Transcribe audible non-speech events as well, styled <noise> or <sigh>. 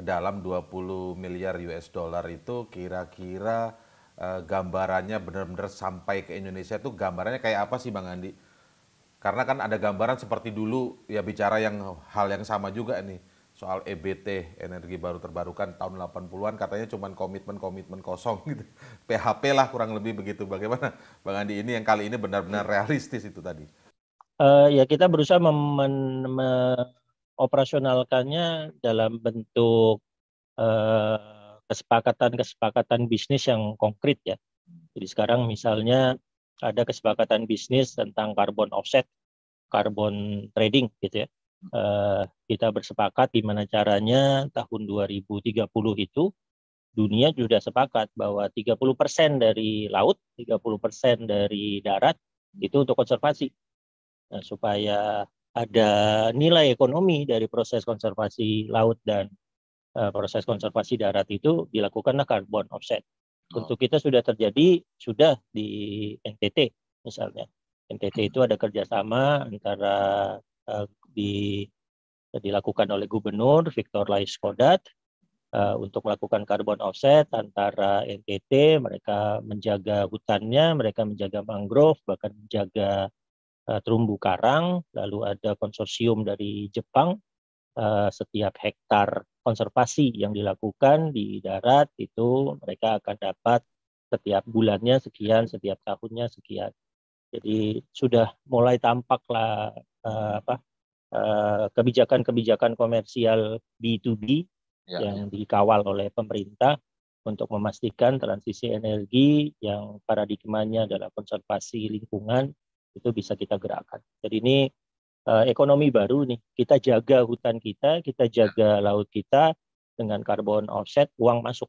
ke dalam 20 miliar US dollar itu kira-kira uh, gambarannya benar-benar sampai ke Indonesia itu gambarannya kayak apa sih Bang Andi? Karena kan ada gambaran seperti dulu ya bicara yang hal yang sama juga nih soal EBT energi baru terbarukan tahun 80-an katanya cuma komitmen-komitmen kosong <laughs> gitu. PHP lah kurang lebih begitu. Bagaimana Bang Andi ini yang kali ini benar-benar realistis itu tadi? Uh, ya kita berusaha mem- operasionalkannya dalam bentuk eh, kesepakatan-kesepakatan bisnis yang konkret ya. Jadi sekarang misalnya ada kesepakatan bisnis tentang carbon offset, carbon trading gitu ya. Eh, kita bersepakat gimana caranya tahun 2030 itu dunia sudah sepakat bahwa 30% dari laut, 30% dari darat itu untuk konservasi. Nah, supaya ada nilai ekonomi dari proses konservasi laut dan uh, proses konservasi darat itu dilakukanlah carbon offset. Oh. Untuk kita sudah terjadi sudah di NTT misalnya. NTT itu ada kerjasama antara uh, di dilakukan oleh Gubernur Victor Laiskodat uh, eh, untuk melakukan carbon offset antara NTT, mereka menjaga hutannya, mereka menjaga mangrove, bahkan menjaga Eh, terumbu karang, lalu ada konsorsium dari Jepang. Eh, setiap hektar konservasi yang dilakukan di darat itu mereka akan dapat setiap bulannya sekian, setiap tahunnya sekian. Jadi sudah mulai tampaklah eh, apa kebijakan-kebijakan komersial B2B ya, yang dikawal oleh pemerintah untuk memastikan transisi energi yang paradigmanya adalah konservasi lingkungan itu bisa kita gerakkan. Jadi ini uh, ekonomi baru nih. Kita jaga hutan kita, kita jaga laut kita dengan carbon offset, uang masuk.